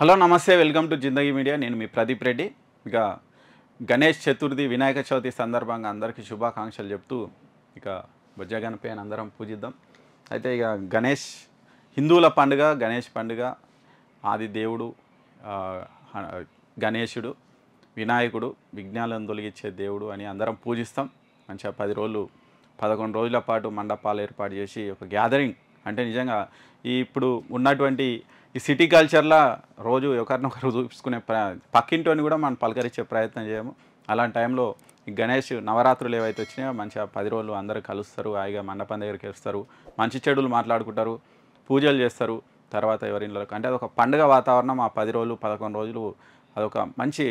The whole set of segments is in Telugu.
హలో నమస్తే వెల్కమ్ టు జిందగీ మీడియా నేను మీ ప్రదీప్ రెడ్డి ఇక గణేష్ చతుర్థి వినాయక చవితి సందర్భంగా అందరికీ శుభాకాంక్షలు చెప్తూ ఇక బుజ్జ అని అందరం పూజిద్దాం అయితే ఇక గణేష్ హిందువుల పండుగ గణేష్ పండుగ ఆది దేవుడు గణేషుడు వినాయకుడు విఘ్నాలను తొలగించే దేవుడు అని అందరం పూజిస్తాం మంచిగా పది రోజులు పదకొండు రోజుల పాటు మండపాలు ఏర్పాటు చేసి ఒక గ్యాదరింగ్ అంటే నిజంగా ఈ ఇప్పుడు ఉన్నటువంటి ఈ సిటీ కల్చర్లో రోజు ఒకరినొకరు చూపించుకునే పక్కింటోని కూడా మనం పలకరించే ప్రయత్నం చేయము అలాంటి టైంలో ఈ గణేష్ నవరాత్రులు ఏవైతే వచ్చినాయో మంచిగా పది రోజులు అందరూ కలుస్తారు హాయిగా మండపం దగ్గరికి వస్తారు మంచి చెడులు మాట్లాడుకుంటారు పూజలు చేస్తారు తర్వాత ఎవరింట్లో అంటే అదొక పండుగ వాతావరణం ఆ పది రోజులు పదకొండు రోజులు అదొక మంచి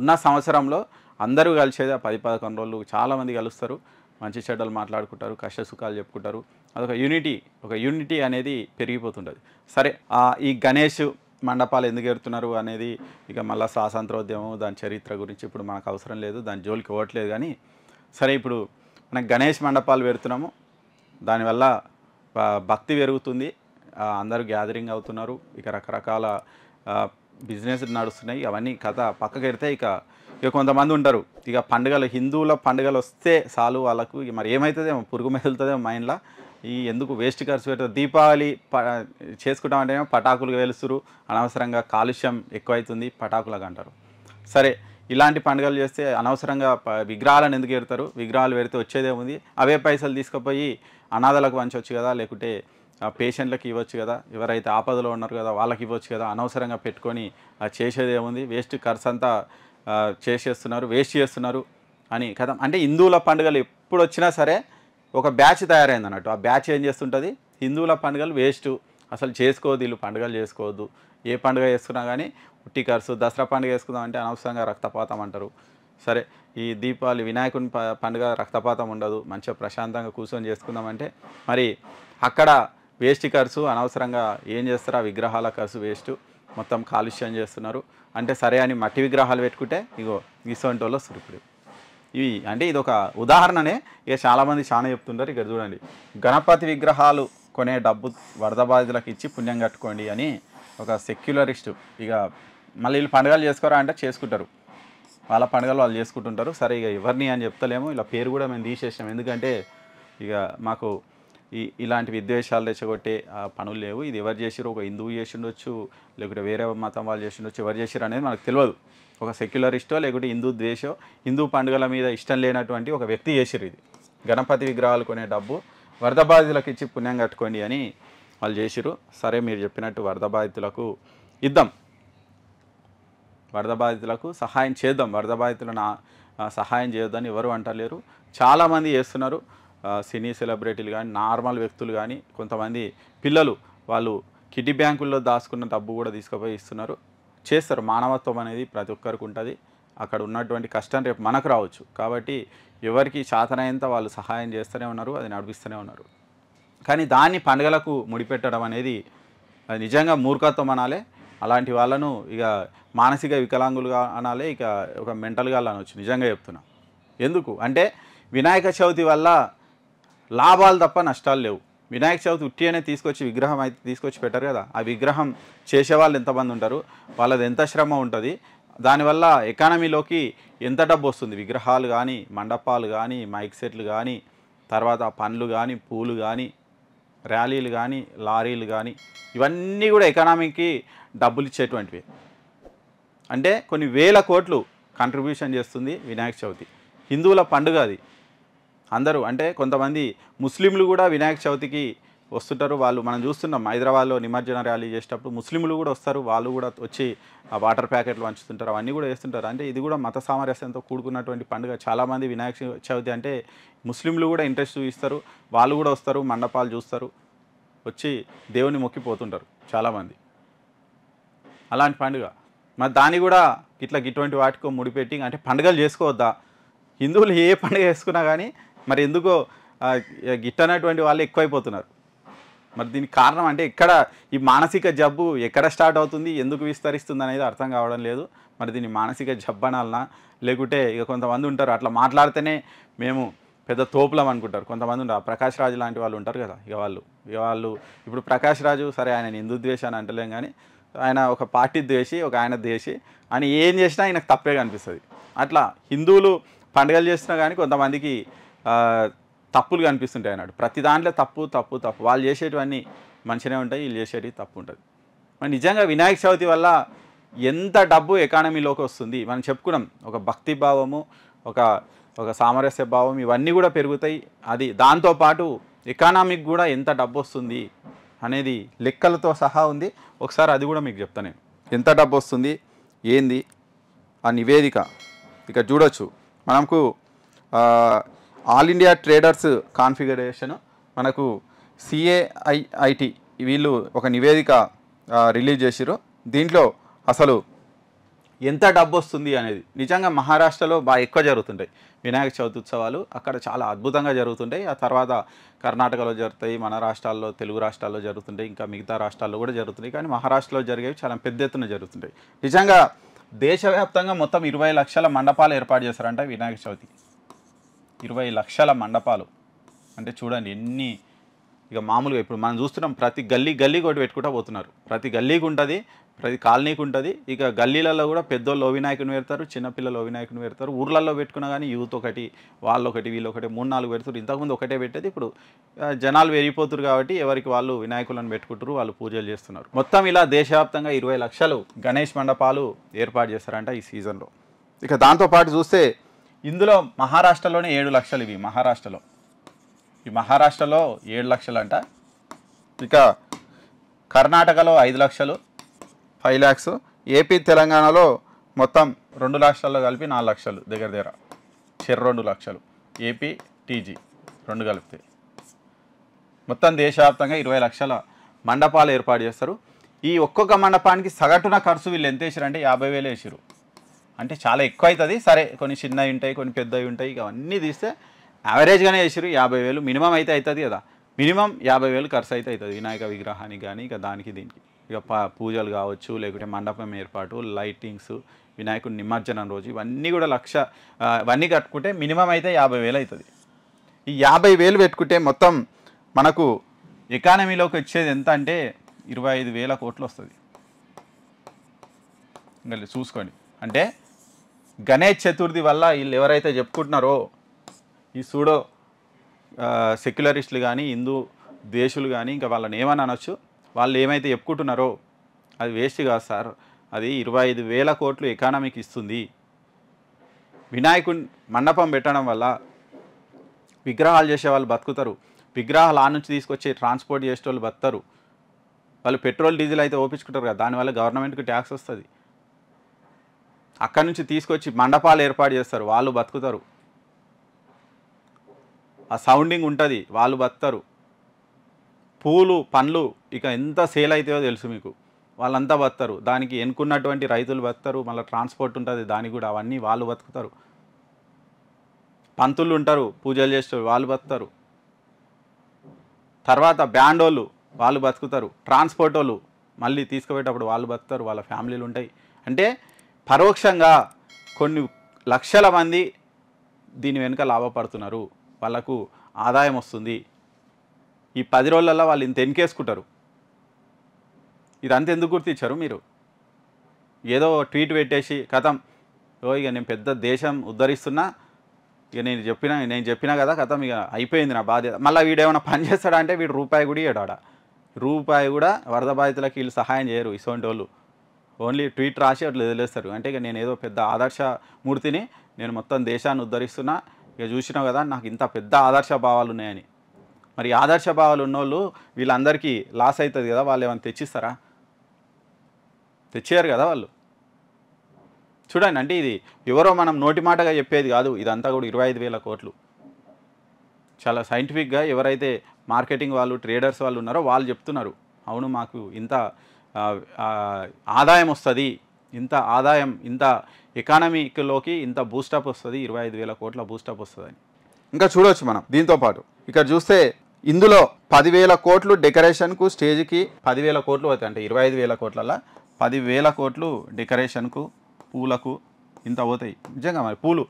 ఉన్న సంవత్సరంలో అందరూ కలిసేది ఆ పది పదకొండు రోజులు చాలామంది కలుస్తారు మంచి చెడ్డలు మాట్లాడుకుంటారు కష్ట సుఖాలు చెప్పుకుంటారు అదొక యూనిటీ ఒక యూనిటీ అనేది పెరిగిపోతుంటుంది సరే ఈ గణేష్ మండపాలు ఎందుకు ఎడుతున్నారు అనేది ఇక మళ్ళీ స్వాతంత్రోద్యమం దాని చరిత్ర గురించి ఇప్పుడు మనకు అవసరం లేదు దాని జోలికి ఇవ్వట్లేదు కానీ సరే ఇప్పుడు మనం గణేష్ మండపాలు పెడుతున్నాము దానివల్ల భక్తి పెరుగుతుంది అందరూ గ్యాదరింగ్ అవుతున్నారు ఇక రకరకాల బిజినెస్ నడుస్తున్నాయి అవన్నీ కథ పక్కకెడితే ఇక ఇక కొంతమంది ఉంటారు ఇక పండుగలు హిందువుల పండుగలు వస్తే చాలు వాళ్ళకు మరి ఏమవుతుందేమో పురుగు మెదులుతుందేమో మైండ్లో ఈ ఎందుకు వేస్ట్ ఖర్చు పెడతారు దీపావళి ప చేసుకుంటామంటేనేమో పటాకులు వెలుస్తురు అనవసరంగా కాలుష్యం ఎక్కువైతుంది పటాకులకు అంటారు సరే ఇలాంటి పండుగలు చేస్తే అనవసరంగా విగ్రహాలను ఎందుకు పెడతారు విగ్రహాలు పెడితే వచ్చేదే ఉంది అవే పైసలు తీసుకుపోయి అనాథలకు పంచవచ్చు కదా లేకుంటే పేషెంట్లకు ఇవ్వచ్చు కదా ఎవరైతే ఆపదలో ఉన్నారు కదా వాళ్ళకి ఇవ్వచ్చు కదా అనవసరంగా పెట్టుకొని చేసేదేముంది వేస్ట్ ఖర్చు అంతా చేసేస్తున్నారు వేస్ట్ చేస్తున్నారు అని కథ అంటే హిందువుల పండుగలు ఎప్పుడు వచ్చినా సరే ఒక బ్యాచ్ తయారైంది అన్నట్టు ఆ బ్యాచ్ ఏం చేస్తుంటుంది హిందువుల పండుగలు వేస్ట్ అసలు చేసుకోవద్దు వీళ్ళు పండుగలు చేసుకోవద్దు ఏ పండుగ చేసుకున్నా కానీ ఉట్టి ఖర్చు దసరా పండుగ వేసుకుందాం అంటే అనవసరంగా రక్తపాతం అంటారు సరే ఈ దీపావళి వినాయకుని పండుగ రక్తపాతం ఉండదు మంచిగా ప్రశాంతంగా కూర్చొని చేసుకుందామంటే మరి అక్కడ వేస్ట్ ఖర్చు అనవసరంగా ఏం చేస్తారు ఆ విగ్రహాల ఖర్చు వేస్ట్ మొత్తం కాలుష్యం చేస్తున్నారు అంటే సరే అని మట్టి విగ్రహాలు పెట్టుకుంటే ఇగో ఇసంటోలో సురుకుడు ఇవి అంటే ఇది ఒక ఉదాహరణనే ఇక చాలామంది చాలా చెప్తుంటారు ఇక్కడ చూడండి గణపతి విగ్రహాలు కొనే డబ్బు వరద బాధితులకు ఇచ్చి పుణ్యం కట్టుకోండి అని ఒక సెక్యులరిస్ట్ ఇక మళ్ళీ వీళ్ళు పండుగలు చేసుకోరా అంటే చేసుకుంటారు వాళ్ళ పండుగలు వాళ్ళు చేసుకుంటుంటారు సరే ఇక ఎవరిని అని చెప్తలేము ఇలా పేరు కూడా మేము తీసేసాం ఎందుకంటే ఇక మాకు ఈ ఇలాంటి విద్వేషాలు తెచ్చగొట్టే పనులు లేవు ఇది ఎవరు చేసిరు ఒక హిందువు చేసిండొచ్చు లేకుంటే వేరే మతం వాళ్ళు చేసిండొచ్చు ఎవరు చేసిరు అనేది మనకు తెలియదు ఒక సెక్యులరిస్టో లేకుంటే హిందూ ద్వేషో హిందూ పండుగల మీద ఇష్టం లేనటువంటి ఒక వ్యక్తి చేసిరు ఇది గణపతి విగ్రహాలు కొనే డబ్బు వరద బాధితులకు ఇచ్చి పుణ్యం కట్టుకోండి అని వాళ్ళు చేసిరు సరే మీరు చెప్పినట్టు వరద బాధితులకు ఇద్దాం వరద బాధితులకు సహాయం చేద్దాం వరద బాధితులను సహాయం చేయొద్దని ఎవరు అంటలేరు చాలామంది చేస్తున్నారు సినీ సెలబ్రిటీలు కానీ నార్మల్ వ్యక్తులు కానీ కొంతమంది పిల్లలు వాళ్ళు కిడ్డీ బ్యాంకుల్లో దాచుకున్న డబ్బు కూడా తీసుకుపోయి ఇస్తున్నారు చేస్తారు మానవత్వం అనేది ప్రతి ఒక్కరికి ఉంటుంది అక్కడ ఉన్నటువంటి కష్టం రేపు మనకు రావచ్చు కాబట్టి ఎవరికి చేతనైనంత వాళ్ళు సహాయం చేస్తూనే ఉన్నారు అది నడిపిస్తూనే ఉన్నారు కానీ దాన్ని పండుగలకు ముడిపెట్టడం అనేది అది నిజంగా మూర్ఖత్వం అనాలే అలాంటి వాళ్ళను ఇక మానసిక వికలాంగులుగా అనాలే ఇక ఒక మెంటల్గా అనొచ్చు నిజంగా చెప్తున్నా ఎందుకు అంటే వినాయక చవితి వల్ల లాభాలు తప్ప నష్టాలు లేవు వినాయక చవితి ఉట్టి అనే తీసుకొచ్చి విగ్రహం అయితే తీసుకొచ్చి పెట్టారు కదా ఆ విగ్రహం చేసేవాళ్ళు ఎంతమంది ఉంటారు వాళ్ళది ఎంత శ్రమ ఉంటుంది దానివల్ల ఎకానమీలోకి ఎంత డబ్బు వస్తుంది విగ్రహాలు కానీ మండపాలు కానీ మైక్ సెట్లు కానీ తర్వాత పండ్లు కానీ పూలు కానీ ర్యాలీలు కానీ లారీలు కానీ ఇవన్నీ కూడా ఎకానమీకి డబ్బులు ఇచ్చేటువంటివి అంటే కొన్ని వేల కోట్లు కంట్రిబ్యూషన్ చేస్తుంది వినాయక చవితి హిందువుల పండుగ అది అందరూ అంటే కొంతమంది ముస్లింలు కూడా వినాయక చవితికి వస్తుంటారు వాళ్ళు మనం చూస్తున్నాం హైదరాబాద్లో నిమజ్జన ర్యాలీ చేసేటప్పుడు ముస్లింలు కూడా వస్తారు వాళ్ళు కూడా వచ్చి ఆ వాటర్ ప్యాకెట్లు పంచుతుంటారు అవన్నీ కూడా వేస్తుంటారు అంటే ఇది కూడా మత సామరస్యంతో కూడుకున్నటువంటి పండుగ చాలామంది వినాయక చవితి అంటే ముస్లింలు కూడా ఇంట్రెస్ట్ చూపిస్తారు వాళ్ళు కూడా వస్తారు మండపాలు చూస్తారు వచ్చి దేవుని మొక్కిపోతుంటారు చాలామంది అలాంటి పండుగ మరి దాన్ని కూడా ఇట్లా ఇటువంటి వాటికో ముడిపెట్టి అంటే పండుగలు చేసుకోవద్దా హిందువులు ఏ పండుగ వేసుకున్నా కానీ మరి ఎందుకో గిట్టనటువంటి వాళ్ళు ఎక్కువైపోతున్నారు మరి దీనికి కారణం అంటే ఎక్కడ ఈ మానసిక జబ్బు ఎక్కడ స్టార్ట్ అవుతుంది ఎందుకు విస్తరిస్తుంది అనేది అర్థం కావడం లేదు మరి దీన్ని మానసిక జబ్బు అనాలన్నా లేకుంటే ఇక కొంతమంది ఉంటారు అట్లా మాట్లాడితేనే మేము పెద్ద తోపులం అనుకుంటారు కొంతమంది ఉంటారు ప్రకాష్ రాజు లాంటి వాళ్ళు ఉంటారు కదా ఇక వాళ్ళు ఇక వాళ్ళు ఇప్పుడు ప్రకాష్ రాజు సరే ఆయన హిందూ ద్వేషాన్ని అంటలేం కానీ ఆయన ఒక పార్టీ ద్వేషి ఒక ఆయన ద్వేషి అని ఏం చేసినా ఆయనకు తప్పే కనిపిస్తుంది అట్లా హిందువులు పండుగలు చేస్తున్నా కానీ కొంతమందికి తప్పులు కనిపిస్తుంటాయి అన్నాడు ప్రతి దాంట్లో తప్పు తప్పు తప్పు వాళ్ళు చేసేటివన్నీ మంచిగానే ఉంటాయి వీళ్ళు చేసేటివి తప్పు ఉంటుంది మరి నిజంగా వినాయక చవితి వల్ల ఎంత డబ్బు ఎకానమీలోకి వస్తుంది మనం చెప్పుకున్నాం ఒక భక్తి భావము ఒక ఒక సామరస్య భావం ఇవన్నీ కూడా పెరుగుతాయి అది దాంతోపాటు ఎకానమీకి కూడా ఎంత డబ్బు వస్తుంది అనేది లెక్కలతో సహా ఉంది ఒకసారి అది కూడా మీకు చెప్తాను నేను ఎంత డబ్బు వస్తుంది ఏంది ఆ నివేదిక ఇక చూడొచ్చు మనకు ఆల్ ఇండియా ట్రేడర్స్ కాన్ఫిగరేషన్ మనకు సిఏఐఐటి వీళ్ళు ఒక నివేదిక రిలీజ్ చేసిరు దీంట్లో అసలు ఎంత డబ్బు వస్తుంది అనేది నిజంగా మహారాష్ట్రలో బాగా ఎక్కువ జరుగుతుంటాయి వినాయక చవితి ఉత్సవాలు అక్కడ చాలా అద్భుతంగా జరుగుతుంటాయి ఆ తర్వాత కర్ణాటకలో జరుగుతాయి మన రాష్ట్రాల్లో తెలుగు రాష్ట్రాల్లో జరుగుతుంటాయి ఇంకా మిగతా రాష్ట్రాల్లో కూడా జరుగుతున్నాయి కానీ మహారాష్ట్రలో జరిగేవి చాలా పెద్ద ఎత్తున జరుగుతుంటాయి నిజంగా దేశవ్యాప్తంగా మొత్తం ఇరవై లక్షల మండపాలు ఏర్పాటు చేస్తారంట వినాయక చవితి ఇరవై లక్షల మండపాలు అంటే చూడండి ఎన్ని ఇక మామూలుగా ఇప్పుడు మనం చూస్తున్నాం ప్రతి గల్లీ గల్లీ ఒకటి పెట్టుకుంటా పోతున్నారు ప్రతి గల్లీకి ఉంటుంది ప్రతి కాలనీకి ఉంటుంది ఇక గల్లీలలో కూడా పెద్దోళ్ళు వినాయకుని పెడతారు చిన్నపిల్లలు వినాయకుని పెడతారు ఊర్లలో పెట్టుకున్నా కానీ యూత్ ఒకటి వాళ్ళు ఒకటి వీళ్ళు ఒకటి మూడు నాలుగు పెడతారు ఇంతకుముందు ఒకటే పెట్టేది ఇప్పుడు జనాలు పెరిగిపోతున్నారు కాబట్టి ఎవరికి వాళ్ళు వినాయకులను పెట్టుకుంటారు వాళ్ళు పూజలు చేస్తున్నారు మొత్తం ఇలా దేశవ్యాప్తంగా ఇరవై లక్షలు గణేష్ మండపాలు ఏర్పాటు చేస్తారంట ఈ సీజన్లో ఇక దాంతోపాటు చూస్తే ఇందులో మహారాష్ట్రలోనే ఏడు లక్షలు ఇవి మహారాష్ట్రలో ఈ మహారాష్ట్రలో ఏడు లక్షలు అంట ఇక కర్ణాటకలో ఐదు లక్షలు ఫైవ్ ల్యాక్స్ ఏపీ తెలంగాణలో మొత్తం రెండు లక్షల్లో కలిపి నాలుగు లక్షలు దగ్గర దగ్గర చెర్ రెండు లక్షలు ఏపీ టీజీ రెండు కలిపితే మొత్తం దేశవ్యాప్తంగా ఇరవై లక్షల మండపాలు ఏర్పాటు చేస్తారు ఈ ఒక్కొక్క మండపానికి సగటున ఖర్చు వీళ్ళు ఎంత వేసారంటే యాభై వేలు వేసారు అంటే చాలా ఎక్కువ అవుతుంది సరే కొన్ని చిన్నవి ఉంటాయి కొన్ని పెద్దవి ఉంటాయి ఇక అన్నీ తీస్తే యావరేజ్గానే చేసిరు యాభై వేలు మినిమం అయితే అవుతుంది కదా మినిమం యాభై వేలు ఖర్చు అయితే అవుతుంది వినాయక విగ్రహానికి కానీ ఇక దానికి దీనికి ఇక పూజలు కావచ్చు లేకుంటే మండపం ఏర్పాటు లైటింగ్స్ వినాయకుడు నిమజ్జనం రోజు ఇవన్నీ కూడా లక్ష ఇవన్నీ కట్టుకుంటే మినిమం అయితే యాభై వేలు అవుతుంది ఈ యాభై వేలు పెట్టుకుంటే మొత్తం మనకు ఎకానమీలోకి వచ్చేది ఎంత అంటే ఇరవై ఐదు వేల కోట్లు వస్తుంది ఇంకా చూసుకోండి అంటే గణేష్ చతుర్థి వల్ల వీళ్ళు ఎవరైతే చెప్పుకుంటున్నారో ఈ సూడో సెక్యులరిస్టులు కానీ హిందూ దేశులు కానీ ఇంకా వాళ్ళని ఏమని అనొచ్చు వాళ్ళు ఏమైతే చెప్పుకుంటున్నారో అది వేస్ట్ కాదు సార్ అది ఇరవై ఐదు వేల కోట్లు ఎకానమీకి ఇస్తుంది వినాయకుడి మండపం పెట్టడం వల్ల విగ్రహాలు చేసే వాళ్ళు బతుకుతారు విగ్రహాలు ఆ నుంచి తీసుకొచ్చి ట్రాన్స్పోర్ట్ చేసే వాళ్ళు బతుతారు వాళ్ళు పెట్రోల్ డీజిల్ అయితే ఓపించుకుంటారు కదా దానివల్ల గవర్నమెంట్కి ట్యాక్స్ వస్తుంది అక్కడి నుంచి తీసుకొచ్చి మండపాలు ఏర్పాటు చేస్తారు వాళ్ళు బతుకుతారు ఆ సౌండింగ్ ఉంటుంది వాళ్ళు బతుకుతారు పూలు పండ్లు ఇక ఎంత సేల్ అవుతాయో తెలుసు మీకు వాళ్ళంతా బతుకుతారు దానికి ఎన్నుకున్నటువంటి రైతులు బతుకుతారు మళ్ళీ ట్రాన్స్పోర్ట్ ఉంటుంది దానికి కూడా అవన్నీ వాళ్ళు బతుకుతారు పంతులు ఉంటారు పూజలు చేస్తారు వాళ్ళు బతుకుతారు తర్వాత బ్యాండ్ వాళ్ళు వాళ్ళు బతుకుతారు ట్రాన్స్పోర్ట్ వాళ్ళు మళ్ళీ తీసుకుపోయేటప్పుడు వాళ్ళు బతుకుతారు వాళ్ళ ఫ్యామిలీలు ఉంటాయి అంటే పరోక్షంగా కొన్ని లక్షల మంది దీని వెనుక లాభపడుతున్నారు వాళ్ళకు ఆదాయం వస్తుంది ఈ పది రోజులలో వాళ్ళు ఇంత ఎన్కేసుకుంటారు ఇదంతా ఎందుకు గుర్తించారు మీరు ఏదో ట్వీట్ పెట్టేసి కథం ఓ ఇక నేను పెద్ద దేశం ఉద్ధరిస్తున్నా ఇక నేను చెప్పిన నేను చెప్పినా కదా కథం ఇక అయిపోయింది నా బాధ్యత మళ్ళీ వీడు ఏమైనా పని చేస్తాడంటే అంటే వీడు రూపాయి కూడా ఇయ్యాడు రూపాయి కూడా వరద బాధితులకు వీళ్ళు సహాయం చేయరు ఇసోంటి వాళ్ళు ఓన్లీ ట్వీట్ రాసి అట్లా వదిలేస్తారు అంటే నేను ఏదో పెద్ద ఆదర్శ మూర్తిని నేను మొత్తం దేశాన్ని ఉద్ధరిస్తున్నా ఇక చూసినావు కదా నాకు ఇంత పెద్ద ఆదర్శ భావాలు ఉన్నాయని మరి ఆదర్శ భావాలు ఉన్నోళ్ళు వీళ్ళందరికీ లాస్ అవుతుంది కదా వాళ్ళు ఏమైనా తెచ్చిస్తారా తెచ్చారు కదా వాళ్ళు చూడండి అంటే ఇది ఎవరో మనం నోటి మాటగా చెప్పేది కాదు ఇదంతా కూడా ఇరవై ఐదు వేల కోట్లు చాలా సైంటిఫిక్గా ఎవరైతే మార్కెటింగ్ వాళ్ళు ట్రేడర్స్ వాళ్ళు ఉన్నారో వాళ్ళు చెప్తున్నారు అవును మాకు ఇంత ఆదాయం వస్తుంది ఇంత ఆదాయం ఇంత ఎకానమీలోకి ఇంత బూస్టప్ వస్తుంది ఇరవై ఐదు వేల కోట్ల బూస్టప్ వస్తుందని ఇంకా చూడవచ్చు మనం దీంతో పాటు ఇక్కడ చూస్తే ఇందులో పదివేల కోట్లు డెకరేషన్కు స్టేజ్కి పదివేల కోట్లు అవుతాయి అంటే ఇరవై ఐదు వేల కోట్లలో పదివేల కోట్లు డెకరేషన్కు పూలకు ఇంత అవుతాయి నిజంగా మరి పూలు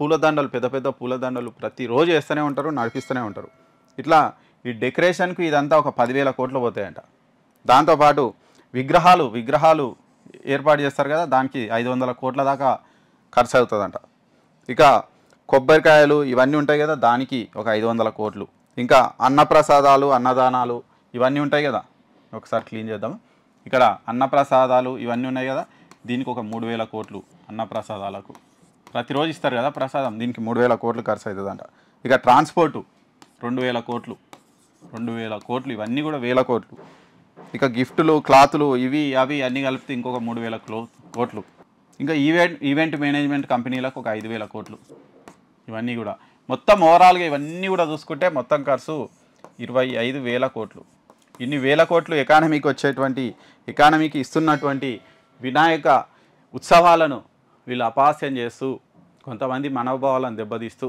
పూలదండలు పెద్ద పెద్ద పూలదండలు ప్రతిరోజు వేస్తూనే ఉంటారు నడిపిస్తూనే ఉంటారు ఇట్లా ఈ డెకరేషన్కు ఇదంతా ఒక పదివేల కోట్లు పోతాయంట దాంతోపాటు విగ్రహాలు విగ్రహాలు ఏర్పాటు చేస్తారు కదా దానికి ఐదు వందల కోట్ల దాకా ఖర్చు అవుతుందంట ఇక కొబ్బరికాయలు ఇవన్నీ ఉంటాయి కదా దానికి ఒక ఐదు వందల కోట్లు ఇంకా అన్నప్రసాదాలు అన్నదానాలు ఇవన్నీ ఉంటాయి కదా ఒకసారి క్లీన్ చేద్దాం ఇక్కడ అన్నప్రసాదాలు ఇవన్నీ ఉన్నాయి కదా దీనికి ఒక మూడు వేల కోట్లు అన్నప్రసాదాలకు ప్రతిరోజు ఇస్తారు కదా ప్రసాదం దీనికి మూడు వేల కోట్లు ఖర్చు అవుతుందంట ఇక ట్రాన్స్పోర్టు రెండు వేల కోట్లు రెండు వేల కోట్లు ఇవన్నీ కూడా వేల కోట్లు ఇక గిఫ్ట్లు క్లాతులు ఇవి అవి అన్నీ కలిపితే ఇంకొక మూడు వేల కోట్లు ఇంకా ఈవెంట్ ఈవెంట్ మేనేజ్మెంట్ కంపెనీలకు ఒక ఐదు వేల కోట్లు ఇవన్నీ కూడా మొత్తం ఓవరాల్గా ఇవన్నీ కూడా చూసుకుంటే మొత్తం ఖర్చు ఇరవై ఐదు వేల కోట్లు ఇన్ని వేల కోట్లు ఎకానమీకి వచ్చేటువంటి ఎకానమీకి ఇస్తున్నటువంటి వినాయక ఉత్సవాలను వీళ్ళు అపాస్యం చేస్తూ కొంతమంది మనోభావాలను దెబ్బతీస్తూ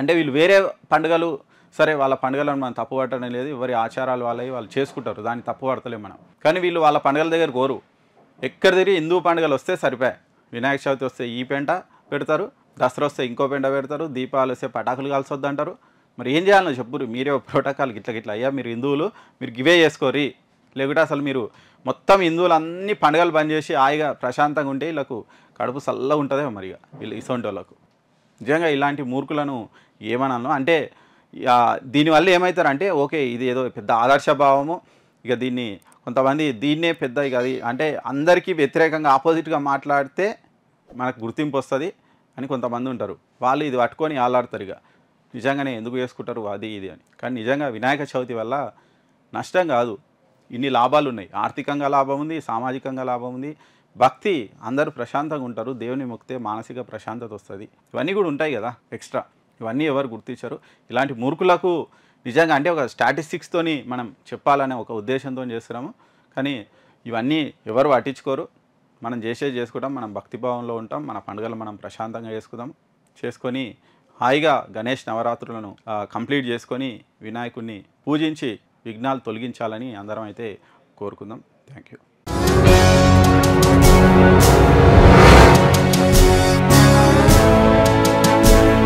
అంటే వీళ్ళు వేరే పండుగలు సరే వాళ్ళ పండుగలను మనం తప్పు పట్టడం లేదు ఎవరి ఆచారాలు వాళ్ళవి వాళ్ళు చేసుకుంటారు దాన్ని తప్పు పడతలేము మనం కానీ వీళ్ళు వాళ్ళ పండుగల దగ్గర కోరు ఎక్కడ తిరిగి హిందూ పండుగలు వస్తే సరిపోయి వినాయక చవితి వస్తే ఈ పెంట పెడతారు దసరా వస్తే ఇంకో పెంట పెడతారు దీపాలు వస్తే పటాకులు కాల్సొద్దు అంటారు మరి ఏం చేయాలని చెప్పురు మీరే ప్రోటోకాల్ గిట్ల గిట్ల అయ్యా మీరు హిందువులు మీరు గివే చేసుకోరి లేకుంటే అసలు మీరు మొత్తం హిందువులు అన్ని పండుగలు బంద్ చేసి హాయిగా ప్రశాంతంగా ఉంటే వీళ్ళకు కడుపు చల్లగా ఉంటుందేమో మరిగా వీళ్ళు ఇసోంటి వాళ్ళకు నిజంగా ఇలాంటి మూర్ఖులను ఏమనను అంటే దీనివల్ల ఏమవుతారంటే ఓకే ఇది ఏదో పెద్ద ఆదర్శభావము ఇక దీన్ని కొంతమంది దీన్నే పెద్ద ఇక అది అంటే అందరికీ వ్యతిరేకంగా ఆపోజిట్గా మాట్లాడితే మనకు గుర్తింపు వస్తుంది అని కొంతమంది ఉంటారు వాళ్ళు ఇది పట్టుకొని ఆలాడతారు ఇక నిజంగానే ఎందుకు చేసుకుంటారు అది ఇది అని కానీ నిజంగా వినాయక చవితి వల్ల నష్టం కాదు ఇన్ని లాభాలు ఉన్నాయి ఆర్థికంగా లాభం ఉంది సామాజికంగా లాభం ఉంది భక్తి అందరూ ప్రశాంతంగా ఉంటారు దేవుని మొక్తే మానసిక ప్రశాంతత వస్తుంది ఇవన్నీ కూడా ఉంటాయి కదా ఎక్స్ట్రా ఇవన్నీ ఎవరు గుర్తించారు ఇలాంటి మూర్ఖులకు నిజంగా అంటే ఒక స్టాటిస్టిక్స్తోని మనం చెప్పాలనే ఒక ఉద్దేశంతో చేస్తున్నాము కానీ ఇవన్నీ ఎవరు పట్టించుకోరు మనం చేసేది చేసుకుంటాం మనం భక్తిభావంలో ఉంటాం మన పండుగలు మనం ప్రశాంతంగా చేసుకుందాం చేసుకొని హాయిగా గణేష్ నవరాత్రులను కంప్లీట్ చేసుకొని వినాయకుడిని పూజించి విఘ్నాలు తొలగించాలని అందరం అయితే కోరుకుందాం థ్యాంక్ యూ